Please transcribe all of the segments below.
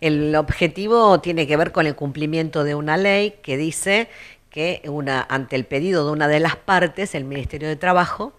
El objetivo tiene que ver con el cumplimiento de una ley que dice que ante el pedido de una de las partes, el Ministerio de Trabajo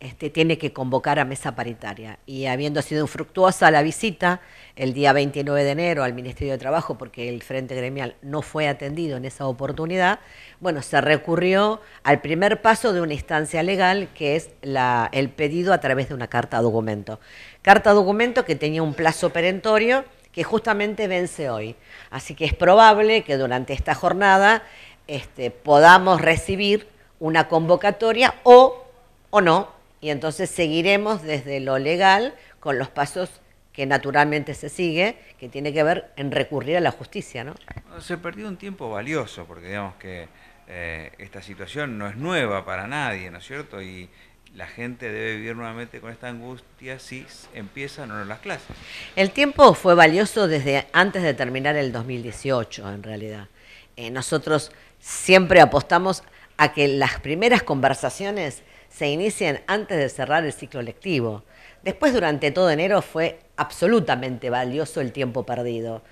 este, tiene que convocar a mesa paritaria. Y habiendo sido infructuosa la visita el día 29 de enero al Ministerio de Trabajo, porque el Frente Gremial no fue atendido en esa oportunidad, bueno, se recurrió al primer paso de una instancia legal, que es el pedido a través de una carta documento. Carta documento que tenía un plazo perentorio que justamente vence hoy. Así que es probable que durante esta jornada este, podamos recibir una convocatoria o, o no, y entonces seguiremos desde lo legal con los pasos que naturalmente se sigue, que tiene que ver en recurrir a la justicia, ¿no? Se perdió un tiempo valioso, porque digamos que eh, esta situación no es nueva para nadie, ¿no es cierto? Y la gente debe vivir nuevamente con esta angustia si empiezan o no las clases. El tiempo fue valioso desde antes de terminar el 2018, en realidad. Eh, nosotros siempre apostamos a que las primeras conversaciones se inicien antes de cerrar el ciclo lectivo. Después, durante todo enero, fue absolutamente valioso el tiempo perdido.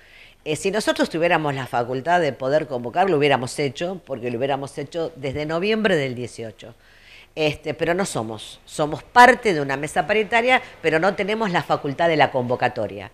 Eh, si nosotros tuviéramos la facultad de poder convocar, lo hubiéramos hecho, porque lo hubiéramos hecho desde noviembre del 18. Este, pero no somos, somos parte de una mesa paritaria, pero no tenemos la facultad de la convocatoria.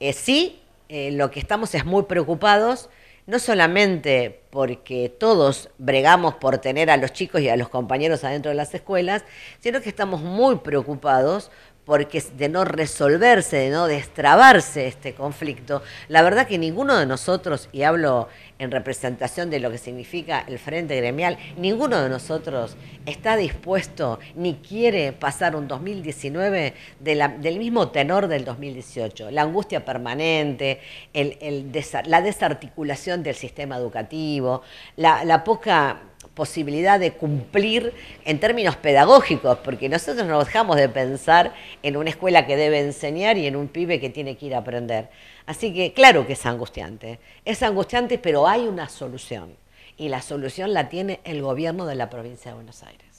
Eh, sí, eh, lo que estamos es muy preocupados, no solamente porque todos bregamos por tener a los chicos y a los compañeros adentro de las escuelas, sino que estamos muy preocupados porque de no resolverse, de no destrabarse este conflicto, la verdad que ninguno de nosotros, y hablo en representación de lo que significa el Frente Gremial, ninguno de nosotros está dispuesto ni quiere pasar un 2019 del mismo tenor del 2018. La angustia permanente, la desarticulación del sistema educativo, la poca posibilidad de cumplir en términos pedagógicos, porque nosotros no dejamos de pensar en una escuela que debe enseñar y en un pibe que tiene que ir a aprender. Así que claro que es angustiante, es angustiante, pero hay una solución y la solución la tiene el gobierno de la provincia de Buenos Aires.